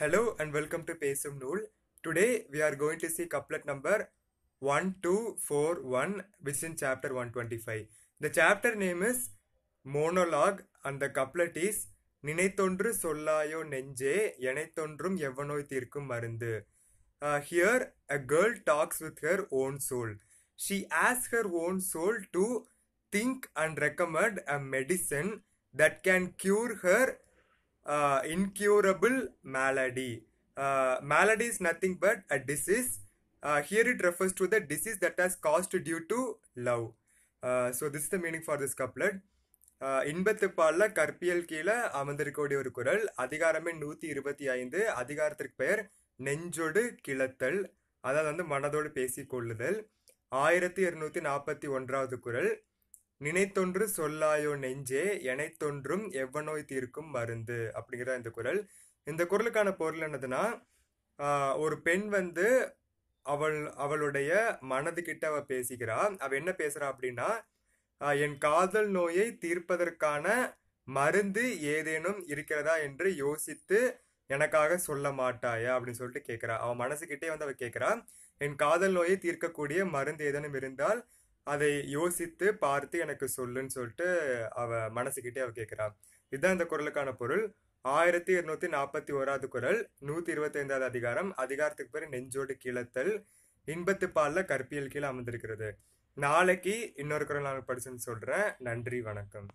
Hello and welcome to Pesum Nool. Today we are going to see couplet number 1241 which is in chapter 125. The chapter name is Monologue and the couplet is Ninaitondru Sollayo Nenje Yanaitondrum Yevanoi Tirkum Marindu. Here a girl talks with her own soul. She asks her own soul to think and recommend a medicine that can cure her incurable malady. malady is nothing but a disease. here it refers to the disease that has caused due to love. so this is the meaning for this couplet. இன்பத்து பால்ல கற்பியல் கீழே அமர்ந்திருக்கக்கூடிய ஒரு குரல் அதிகாரமே நூற்றி இருபத்தி ஐந்து அதிகாரத்திற்கு பெயர் நெஞ்சோடு கிளத்தல் அதாவது வந்து மனதோடு பேசி கொள்ளுதல் ஆயிரத்தி இருநூத்தி நாற்பத்தி ஒன்றாவது குரல் நினைத்தொன்று சொல்லாயோ நெஞ்சே எனைத்தொன்றும் எவ்வநோய் தீர்க்கும் மருந்து அப்படிங்கிறதா இந்த குரல் இந்த குரலுக்கான பொருள் என்னதுன்னா ஒரு பெண் வந்து அவள் அவளுடைய மனதுகிட்ட அவ பேசிக்கிறா அவ என்ன பேசுறா அப்படின்னா என் காதல் நோயை தீர்ப்பதற்கான மருந்து ஏதேனும் இருக்கிறதா என்று யோசித்து எனக்காக சொல்ல மாட்டாயா அப்படின்னு சொல்லிட்டு கேட்குறா அவன் மனசுக்கிட்டே வந்து அவள் கேட்குறா என் காதல் நோயை தீர்க்கக்கூடிய மருந்து ஏதேனும் இருந்தால் அதை யோசித்து பார்த்து எனக்கு சொல்லுன்னு சொல்லிட்டு அவ மனசுக்கிட்டே அவ கேட்குறா இதுதான் இந்த குரலுக்கான பொருள் ஆயிரத்தி இருநூத்தி நாற்பத்தி ஓராவது குரல் நூத்தி இருபத்தி ஐந்தாவது அதிகாரம் அதிகாரத்துக்கு பேர் நெஞ்சோடு கிளத்தல் இன்பத்து பால்ல கற்பியல் கீழே அமர்ந்திருக்கிறது நாளைக்கு இன்னொரு குரல் நான் படிச்சுன்னு சொல்றேன் நன்றி வணக்கம்